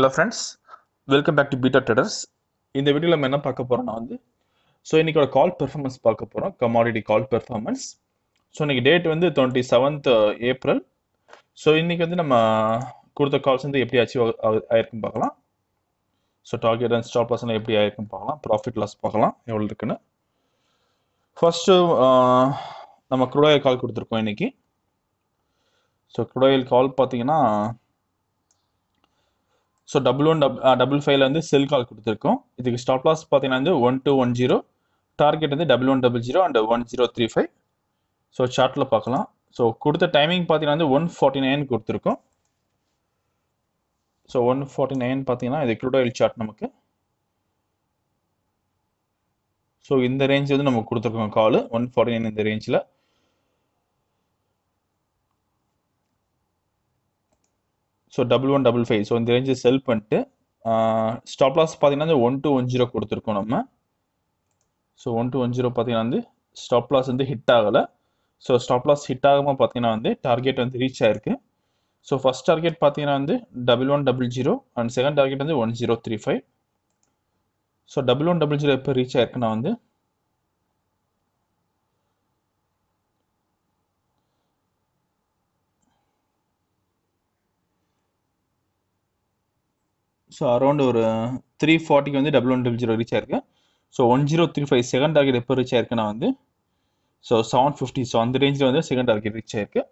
hello friends welcome back to beta traders இந்த video நம்ம என்ன பார்க்க போகிறோம்னா வந்து ஸோ இன்றைக்கோட கால் பெர்ஃபார்மன்ஸ் பார்க்க போகிறோம் கமாடிட்டி கால் பெர்ஃபார்மன்ஸ் ஸோ இன்றைக்கி டேட் வந்து டுவெண்ட்டி செவன்த் ஏப்ரல் ஸோ இன்றைக்கி வந்து நம்ம கொடுத்த கால்ஸ் வந்து எப்படி அச்சீவ் ஆயிருக்குன்னு பார்க்கலாம் ஸோ டார்கெட் அண்ட் ஸ்டாப் பர்சன் எப்படி ஆயிருக்குன்னு பார்க்கலாம் ப்ராஃபிட் லாஸ் பார்க்கலாம் எவ்வளோ இருக்குன்னு ஃபஸ்ட்டு uh, நம்ம குரோடாயில் கால் கொடுத்துருக்கோம் இன்றைக்கி ஸோ குரோடாயில் கால் பார்த்தீங்கன்னா ஸோ டபுள் ஒன் டப் டபுள் ஃபைவ்ல வந்து செல் கால் கொடுத்துருக்கோம் இதுக்கு ஸ்டாப் லாஸ் பார்த்தீங்கன்னா வந்து one two one zero target வந்து double one double zero and one zero three five so சார்ட்டில் பார்க்கலாம் ஸோ கொடுத்த டைமிங் பார்த்தீங்கன்னா வந்து ஒன் ஃபார்ட்டி நைன் கொடுத்துருக்கோம் ஸோ ஒன் ஃபார்ட்டி நைன் பார்த்தீங்கன்னா இது க்ரூட் சார்ட் நமக்கு ஸோ இந்த ரேஞ்ச் வந்து நம்ம கொடுத்துருக்கோம் காலு ஒன் ஃபார்ட்டி நைன் இந்த ரேஞ்சில் so double one double five so இந்த ரேஞ்சு செல் பண்ணிட்டு ஸ்டாப் லாஸ் பார்த்தீங்கன்னா ஒன் டு ஒன் ஜீரோ கொடுத்துருக்கோம் நம்ம so one two one zero பார்த்தீங்கன்னா வந்து ஸ்டாப் லாஸ் வந்து ஹிட் ஆகலை ஸோ ஸ்டாப் லாஸ் ஹிட் ஆகாமல் பார்த்தீங்கன்னா வந்து டார்கெட் வந்து ரீச் ஆயிருக்கு ஸோ ஃபஸ்ட் டார்கெட் பார்த்தீங்கன்னா வந்து double one double zero and second target வந்து one zero three five so double one double zero எப்போ ரீச் ஆயிருக்குன்னா வந்து ஸோ அரௌண்ட் ஒரு த்ரீ ஃபார்ட்டிக்கு வந்து double one double zero reach ஆயிருக்கு so one zero three five second target எப்போ reach ஆயிருக்குன்னா வந்து ஸோ செவன் ஃபிஃப்டி ஸோ அந்த ரேஞ்சில் வந்து செகண்ட் டார்கெட் ரீச் ஆயிருக்கு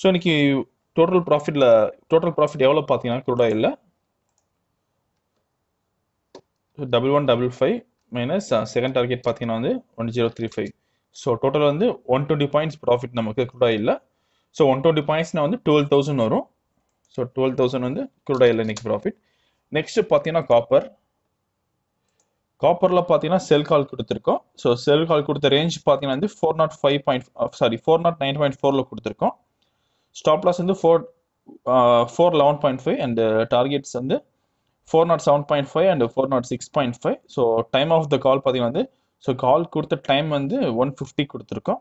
ஸோ இன்னைக்கு டோட்டல் ப்ராஃபிட்டில் டோட்டல் ப்ராஃபிட் எவ்வளோ பார்த்தீங்கன்னா crude oil double one double five minus second target பார்த்தீங்கன்னா வந்து one zero three five so total வந்து ஒன் டுவெண்ட்டி பாயிண்ட்ஸ் ப்ராஃபிட் நமக்கு crude oil so one twenty பாயிண்ட்ஸ்னால் வந்து டுவெல் தௌசண்ட் வரும் ஸோ டுவெல் தௌசண்ட் வந்து குரூட் ஆயில் இன்னைக்கு profit next பார்த்தீங்கன்னா காப்பர் காப்பரில் பார்த்தீங்கன்னா செல் கால் கொடுத்துருக்கோம் ஸோ செல் கால் கொடுத்த ரேஞ்ச் பார்த்தீங்கன்னா வந்து four nought five point sorry four nought nine point ஃபோரில் கொடுத்துருக்கோம் ஸ்டாப் லாஸ் வந்து four four eleven point five and targets வந்து four nought seven point five and four nought six point five so time of the call பார்த்தீங்கன்னா வந்து so call கொடுத்த time வந்து one fifty கொடுத்துருக்கோம்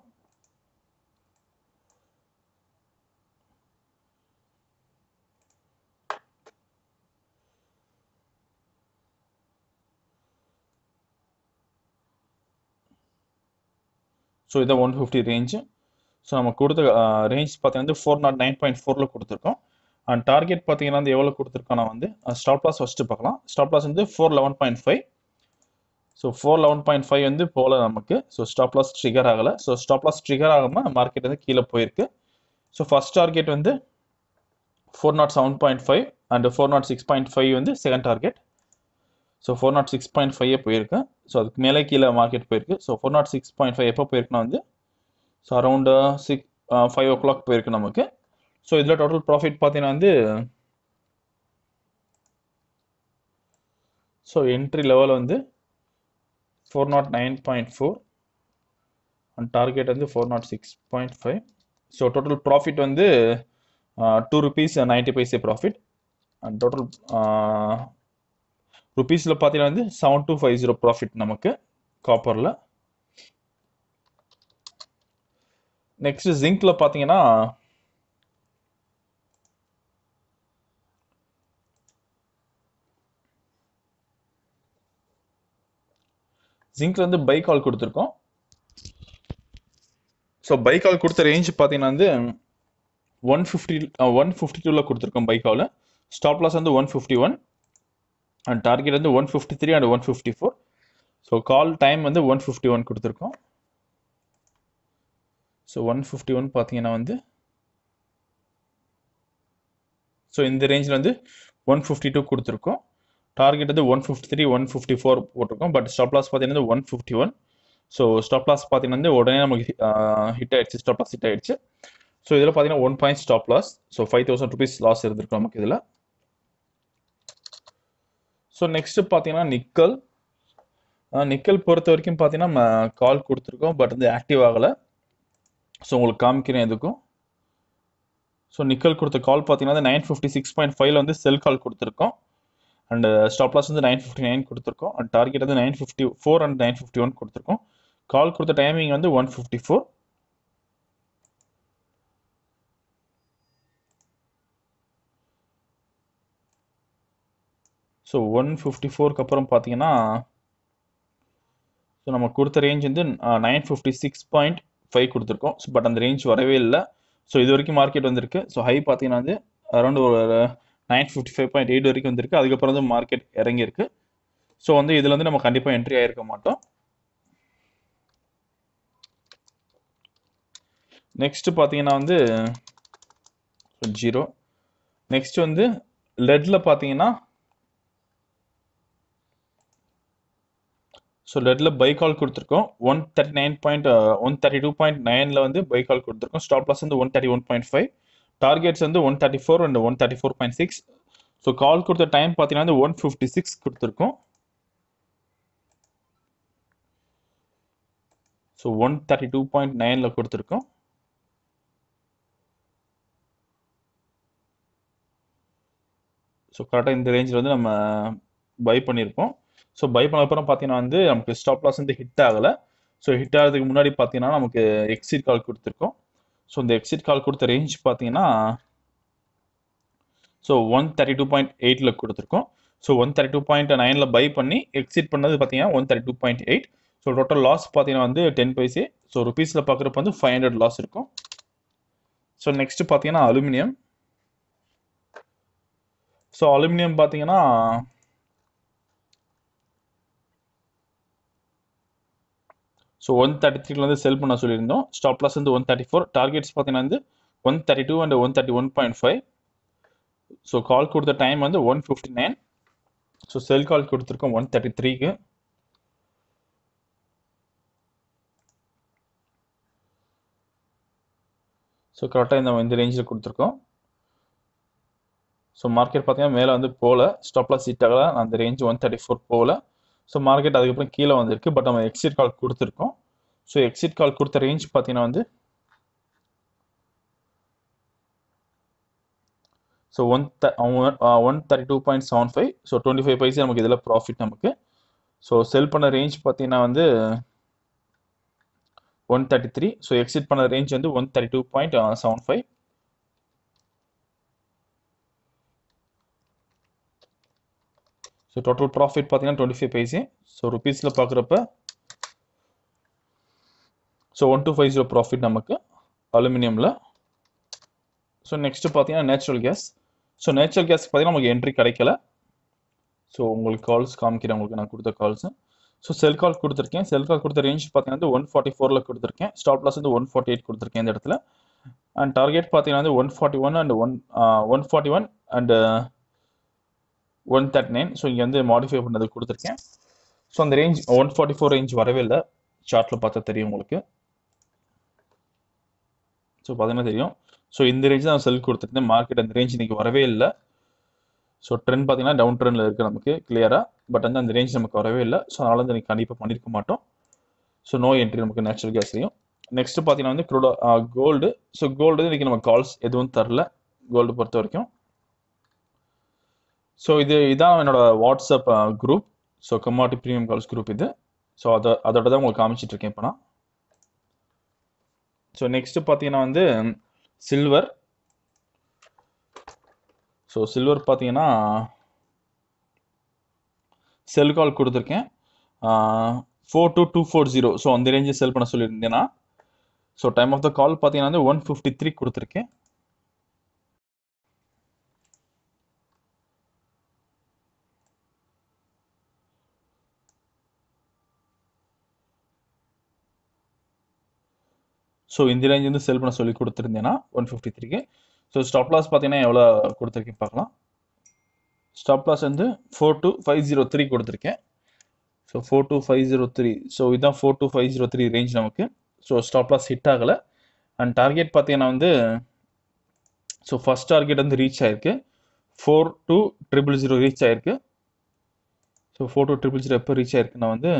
so இதை one fifty range so நம்ம கொடுத்த range பார்த்தீங்கன்னா ஃபோர் நாட் நைன் பாயிண்ட் ஃபோரில் கொடுத்துருக்கோம் அண்ட் டார்கெட் பார்த்தீங்கன்னா வந்து எவ்வளோ கொடுத்துருக்கோம்னா வந்து ஸ்டாப் லாஸ் ஃபஸ்ட்டு பார்க்கலாம் ஸ்டாப் லாஸ் வந்து four eleven point five so four eleven point five வந்து போகல நமக்கு ஸோ ஸ்டாப் லாஸ் ட்ரிகர் ஆகலை ஸோ ஸ்டாப் லாஸ் ட்ரிகர் ஆகாமல் மார்க்கெட் வந்து கீழே போயிருக்கு ஸோ ஃபஸ்ட் டார்கெட் வந்து four nought seven point five and four nought six point five வந்து second target so four nought six point five போயிருக்கு so அதுக்கு மேலே கீழே மார்க்கெட் போயிருக்கு so four nought six point five எப்போ போயிருக்குன்னா வந்து so around six five o'clock போயிருக்கு நமக்கு ஸோ இதில் டோட்டல் ப்ராஃபிட் பார்த்தீங்கன்னா வந்து ஸோ என்ட்ரி லெவல் வந்து four nought nine point four and target வந்து four nought six point five so total profit வந்து two rupees ninety paise profit and total ருபீஸில் பார்த்தீங்கன்னா வந்து seven two five zero profit நமக்கு காப்பரில் நெக்ஸ்ட் ஜிங்க்ல பார்த்தீங்கன்னா ஜிங்க்ல வந்து பைக் கால் கொடுத்துருக்கோம் ஸோ பைக் கால் கொடுத்த ரேஞ்ச் பார்த்தீங்கன்னா வந்து ஒன் ஃபிஃப்டி ஒன் ஃபிஃப்டி டூவில் கொடுத்துருக்கோம் பைக் கால் ஸ்டாப் லாஸ் வந்து one fifty one and target வந்து one fifty three and one fifty four so call time வந்து ஒன் ஃபிஃப்டி ஒன் கொடுத்துருக்கோம் ஸோ ஒன் ஃபிஃப்டி ஒன் பார்த்தீங்கன்னா வந்து ஸோ இந்த ரேஞ்சில் வந்து ஒன் ஃபிஃப்டி டூ கொடுத்துருக்கோம் டார்கெட் வந்து one fifty three one fifty four போட்டிருக்கோம் பட் ஸ்டாப் லாஸ் பார்த்தீங்கன்னா one fifty one so stop loss பார்த்தீங்கன்னா உடனே நமக்கு ஹிட் ஆயிடுச்சு ஸ்டாப் லாஸ் ஹிட் ஆயிடுச்சு ஸோ இதில் பார்த்தீங்கன்னா one point stop loss so five thousand rupees loss இருந்திருக்கு நமக்கு இதில் ஸோ நெக்ஸ்ட் பார்த்தீங்கன்னா நிக்கல் நிக்கல் பொறுத்த வரைக்கும் பார்த்தீங்கன்னா நம்ம கால் கொடுத்துருக்கோம் பட் வந்து ஆக்டிவ் ஆகலை ஸோ உங்களுக்கு காமிக்கிறேன் எதுக்கும் ஸோ நிக்கல் கொடுத்த கால் பார்த்தீங்கன்னா நைன் ஃபிஃப்டி சிக்ஸ் பாயிண்ட் ஃபைவ்ல வந்து செல் கால் கொடுத்துருக்கோம் அண்ட் ஸ்டாப் லாஸ் வந்து நைன் ஃபிஃப்டி நைன் கொடுத்துருக்கோம் அண்ட் டார்கெட் uh, வந்து nine fifty four and nine fifty one கொடுத்துருக்கோம் கால் கொடுத்த டைமிங் வந்து one fifty four so one fifty ஃபோருக்கு அப்புறம் பார்த்தீங்கன்னா ஸோ நம்ம கொடுத்த ரேஞ்ச் வந்து nine fifty six point five கொடுத்துருக்கோம் ஸோ பட் அந்த ரேஞ்ச் வரவே இல்லை ஸோ இது வரைக்கும் மார்க்கெட் வந்திருக்கு ஸோ ஹை பார்த்தீங்கன்னா வந்து அரௌண்ட் ஒரு nine fifty five point eight வரைக்கும் வந்திருக்கு அதுக்கப்புறம் வந்து மார்க்கெட் இறங்கியிருக்கு ஸோ வந்து இதில் வந்து நம்ம கண்டிப்பாக என்ட்ரி ஆகிருக்க மாட்டோம் நெக்ஸ்ட் பார்த்தீங்கன்னா வந்து ஜீரோ நெக்ஸ்ட் வந்து லெட்டில் பார்த்தீங்கன்னா ஸோ ரெட்டில் பை கால் கொடுத்துருக்கோம் one thirty nine point one thirty two point நைனில் வந்து பை கால் கொடுத்துருக்கோம் ஸ்டாப் லாஸ் வந்து one thirty one point five targets வந்து one thirty four and one thirty four point six so call கொடுத்த time பார்த்தீங்கன்னா வந்து one fifty six கொடுத்துருக்கோம் so one thirty two point நைனில் கொடுத்துருக்கோம் ஸோ கரெக்டாக இந்த ரேஞ்சில் வந்து நம்ம பை பண்ணியிருக்கோம் ஸோ பை பண்ண அப்புறம் பார்த்தீங்கன்னா வந்து நமக்கு ஸ்டாப் லாஸ் வந்து ஹிட் ஆகலை ஸோ ஹிட் ஆகிறதுக்கு முன்னாடி பார்த்தீங்கன்னா நமக்கு எக்ஸிட் கால் கொடுத்துருக்கோம் ஸோ இந்த எக்ஸிட் கால் கொடுத்த ரேஞ்ச் பார்த்தீங்கன்னா so one thirty two point எயிட்டில் கொடுத்துருக்கோம் so one thirty two point நைனில் பை பண்ணி எக்ஸிட் பண்ணது பார்த்தீங்கன்னா one thirty two point eight so total loss பார்த்தீங்கன்னா வந்து டென் பைசே ஸோ ருபீஸில் பார்க்குறப்ப வந்து ஃபைவ் ஹண்ட்ரட் லாஸ் இருக்கும் ஸோ நெக்ஸ்ட்டு பார்த்தீங்கன்னா அலுமினியம் ஸோ அலுமினியம் பார்த்தீங்கன்னா ஸோ ஒன் தேர்ட்டி த்ரீல வந்து செல் பண்ண சொல்லியிருந்தோம் ஸ்டாப் லாஸ் வந்து ஒன் தேர்ட்டி ஃபோர் டார்கெட்ஸ் பார்த்தீங்கன்னா வந்து one thirty two and one thirty one point five so call கொடுத்த டைம் வந்து one fifty nine so sell call கொடுத்துருக்கோம் ஒன் தேர்ட்டி த்ரீக்கு ஸோ கரெக்டாக இந்த இந்த ரேஞ்சில் கொடுத்துருக்கோம் ஸோ மார்க்கெட் பார்த்தீங்கன்னா மேலே வந்து போகல ஸ்டாப்லாம் சீட்டாகலாம் அந்த ரேஞ்ச் ஒன் தேர்ட்டி ஃபோர் போகல ஸோ மார்க்கெட் அதுக்கப்புறம் கீழே வந்திருக்கு பட் நம்ம எக்ஸிட் கால் கொடுத்துருக்கோம் ஸோ எக்ஸிட் கால் கொடுத்த ரேஞ்ச் பார்த்தீங்கன்னா வந்து so one the one thirty two point seven five so twenty five paisa நமக்கு இதில் ப்ராஃபிட் நமக்கு ஸோ செல் பண்ண ரேஞ்ச் பார்த்தீங்கன்னா வந்து one thirty three so exit பண்ண ரேஞ்ச் வந்து one thirty two point seven five so total profit பார்த்தீங்கன்னா டுவெண்ட்டி ஃபைவ் பைசி ஸோ ருபீஸில் பார்க்குறப்ப so one two five zero profit நமக்கு அலுமினியமில் ஸோ நெக்ஸ்ட்டு பார்த்தீங்கன்னா natural gas so natural gas பார்த்தீங்கன்னா நமக்கு என்ட்ரி கிடைக்கல ஸோ உங்களுக்கு கால்ஸ் காமிக்கிறேன் உங்களுக்கு நான் கொடுத்த கால்ஸு ஸோ செல் கால் கொடுத்துருக்கேன் செல் கால் கொடுத்த ரேஞ்ச் பார்த்தீங்கன்னா வந்து ஒன் ஃபார்ட்டி ஃபோரில் கொடுத்துருக்கேன் ஸ்டாப் லாஸ் வந்து ஒன் ஃபார்ட்டி எயிட் கொடுத்துருக்கேன் இந்த இடத்துல அண்ட் டார்கெட் பார்த்தீங்கன்னா வந்து one forty one and one one forty one and one thirty nine so இங்கே வந்து மாடிஃபை பண்ணது கொடுத்துருக்கேன் ஸோ அந்த range one forty four range வரவே இல்லை சார்ட்டில் பார்த்தா தெரியும் உங்களுக்கு ஸோ பார்த்தீங்கன்னா தெரியும் ஸோ இந்த ரேஞ்ச் தான் செல் கொடுத்துருக்கேன் மார்க்கெட் அந்த ரேஞ்ச் இன்றைக்கி வரவே இல்லை ஸோ ட்ரெண்ட் பார்த்தீங்கன்னா டவுன் ட்ரெண்டில் இருக்குது நமக்கு கிளியராக பட் வந்து அந்த ரேஞ்ச் நமக்கு வரவே இல்லை ஸோ அதனால் வந்து இன்றைக்கி கண்டிப்பாக பண்ணியிருக்க மாட்டோம் ஸோ நோ என்ட்ரி நமக்கு நேச்சுரல் செய்யும் நெக்ஸ்ட்டு பார்த்தீங்கன்னா வந்து க்ரூட கோல்டு ஸோ கோல்டு இன்றைக்கி நம்ம கால்ஸ் எதுவும் தரல கோல்டு பொறுத்த வரைக்கும் ஸோ இது இதான் என்னோட WhatsApp group so commodity premium calls group இது ஸோ அதை அதோட தான் உங்களுக்கு காமிச்சிட்டு இருக்கேன் இப்போ நான் ஸோ நெக்ஸ்ட்டு பார்த்தீங்கன்னா வந்து சில்வர் ஸோ சில்வர் பார்த்தீங்கன்னா செல் கால் கொடுத்துருக்கேன் four two two four zero so அந்த ரேஞ்சு செல் பண்ண சொல்லியிருந்தேன்னா so time of the call பார்த்தீங்கன்னா வந்து ஒன் ஃபிஃப்டி த்ரீ கொடுத்துருக்கேன் ஸோ இந்த ரேஞ்ச் செல் பண்ண சொல்லி கொடுத்துருந்தேன்னா ஒன் ஃபிஃப்டி த்ரீக்கு ஸோ ஸ்டாப் லாஸ் பார்த்தீங்கன்னா எவ்வளோ கொடுத்துருக்கேன் பார்க்கலாம் ஸ்டாப் லாஸ் வந்து four two five zero three கொடுத்துருக்கேன் so four two five zero three so இதுதான் four two five zero three range நமக்கு ஸோ ஸ்டாப் லாஸ் ஹிட் ஆகலை அண்ட் டார்கெட் பார்த்தீங்கன்னா வந்து ஸோ ஃபஸ்ட் டார்கெட் வந்து ரீச் ஆயிருக்கு four two triple zero reach ஆயிருக்கு so four two triple zero எப்போ reach ஆயிருக்குன்னா வந்து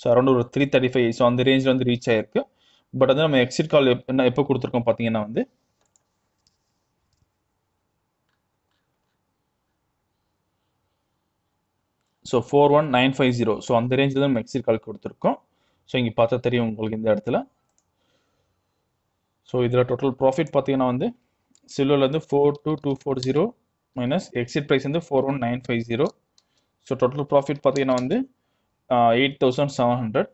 ஸோ அரௌண்ட் ஒரு த்ரீ தேர்ட்டி ஃபைவ் ஸோ அந்த ரேஞ்சில் வந்து ரீச் ஆயிருக்கு பட் வந்து நம்ம எக்ஸிட் கால் என்ன எப்போ கொடுத்துருக்கோம் பார்த்தீங்கன்னா வந்து so four one nine five zero so அந்த ரேஞ்சில் தான் நம்ம எக்ஸிட் கால் கொடுத்துருக்கோம் ஸோ இங்கே பார்த்தா தெரியும் உங்களுக்கு இந்த இடத்துல ஸோ இதில் டோட்டல் ப்ராஃபிட் பார்த்தீங்கன்னா வந்து சில்வர்லேருந்து four two two four zero minus exit price வந்து four one nine five zero so total profit பார்த்தீங்கன்னா வந்து eight thousand seven hundred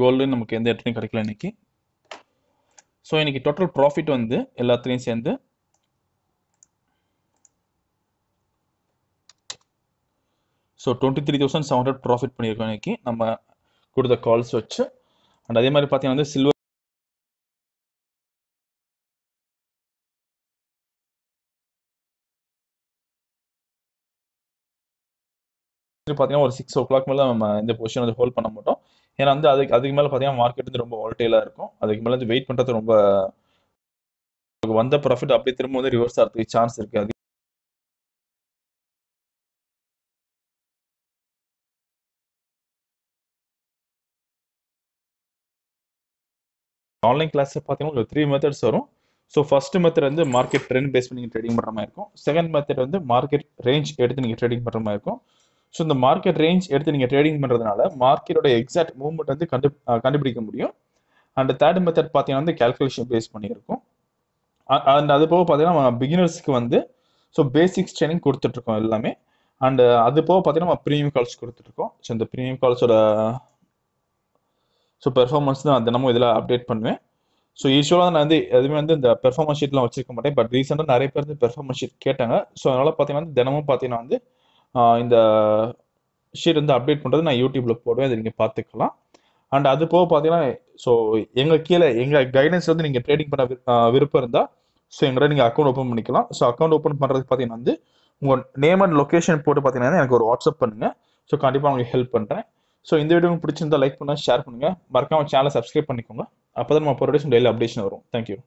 gold நமக்கு எந்த இடத்துலையும் கிடைக்கல இன்னைக்கு ஸோ இன்னைக்கு டோட்டல் ப்ராஃபிட் வந்து எல்லாத்துலேயும் சேர்ந்து so twenty three thousand seven profit பண்ணியிருக்கோம் இன்னைக்கு நம்ம குடுத்த கால்ஸ் வச்சு அண்ட் அதே மாதிரி பார்த்தீங்கன்னா வந்து சில்வர் பார்த்தீங்கன்னா ஒரு சிக்ஸ் ஓ கிளாக் மேலே நம்ம இந்த பொசிஷன் வந்து ஹோல்ட் பண்ண மாட்டோம் ஏன்னா வந்து அதுக்கு அதுக்கு மேலே பார்த்தீங்கன்னா மார்க்கெட் வந்து ரொம்ப வால்டைலாக இருக்கும் அதுக்கு மேலே வந்து வெயிட் பண்ணுறது ரொம்ப வந்த ப்ராஃபிட் அப்படியே திரும்ப வந்து ரிவர்ஸ் ஆகிறதுக்கு சான்ஸ் இருக்குது அது ஆன்லைன் கிளாஸ் பார்த்தீங்கன்னா உங்களுக்கு த்ரீ மெத்தட்ஸ் வரும் ஸோ ஃபர்ஸ்ட் மெத்தட் வந்து மார்க்கெட் ட்ரெண்ட் பேஸ் பண்ணி நீங்கள் ட்ரேடிங் பண்ணுற மாதிரி இருக்கும் செகண்ட் மெத்தட் வந்து மார்க்கெட் ரேஞ்ச் எடுத்து நீங்கள் ட்ரேடிங் பண்ணுற மாதிரி இருக்கும் ஸோ இந்த மார்க்கெட் ரேஞ்ச் எடுத்து நீங்கள் ட்ரேடிங் பண்ணுறதுனால மார்க்கெட்டோட எக்ஸாக்ட் மூவ்மெண்ட் வந்து கண்டு கண்டுபிடிக்க முடியும் அண்ட் தேர்ட் மெத்தட் பார்த்தீங்கன்னா வந்து கேல்குலேஷன் பேஸ் பண்ணியிருக்கோம் அண்ட் அது போக பார்த்தீங்கன்னா பிகினர்ஸ்க்கு வந்து ஸோ பேசிக்ஸ் ட்ரைனிங் கொடுத்துட்ருக்கோம் எல்லாமே அண்டு அது போக பார்த்தீங்கன்னா நம்ம ப்ரீமியம் கால்ஸ் கொடுத்துட்ருக்கோம் ஸோ இந்த ப்ரீமியம் கால்ஸோட ஸோ பெர்ஃபார்மன்ஸ் தான் தினமும் இதில் அப்டேட் பண்ணுவேன் ஸோ யூஸ்வலாக நான் வந்து எதுவுமே வந்து இந்த பெர்ஃபார்மன்ஸ் ஷீட்லாம் வச்சுருக்க மாட்டேன் பட் ரீசெண்டாக நிறைய பேர் வந்து பெர்ஃபார்மன்ஸ் ஷீட் கேட்டாங்க ஸோ அதனால் பார்த்தீங்கன்னா தினமும் பார்த்தீங்கன்னா வந்து இந்த ஷீட் வந்து அப்டேட் பண்ணுறது நான் யூடியூப்பில் போடுவேன் அதை நீங்கள் பார்த்துக்கலாம் அண்ட் அது போக பார்த்தீங்கன்னா ஸோ எங்கள் கீழே எங்கள் கைடன்ஸ் வந்து நீங்கள் ட்ரேடிங் பண்ண விருப்பம் இருந்தால் ஸோ எங்கள்கிட்ட நீங்கள் அக்கௌண்ட் ஓப்பன் பண்ணிக்கலாம் ஸோ அக்கௌண்ட் ஓப்பன் பண்ணுறதுக்கு பார்த்தீங்கன்னா வந்து உங்கள் நேம் அண்ட் லொக்கேஷன் போட்டு பார்த்தீங்கன்னா எனக்கு ஒரு வாட்ஸ்அப் பண்ணுங்கள் ஸோ கண்டிப்பாக உங்களுக்கு ஹெல்ப் பண்ணுறேன் ஸோ இந்த வீடியோ பிடிச்சிருந்தா லைக் பண்ணுங்கள் ஷேர் பண்ணுங்கள் மறக்காமல் சேனலை சப்ஸ்கிரைப் பண்ணிக்கோங்க அப்போ தான் நம்ம ப்ரொடக்ஷன் டெய்லி அப்டேஷன் வரும் தேங்க்யூ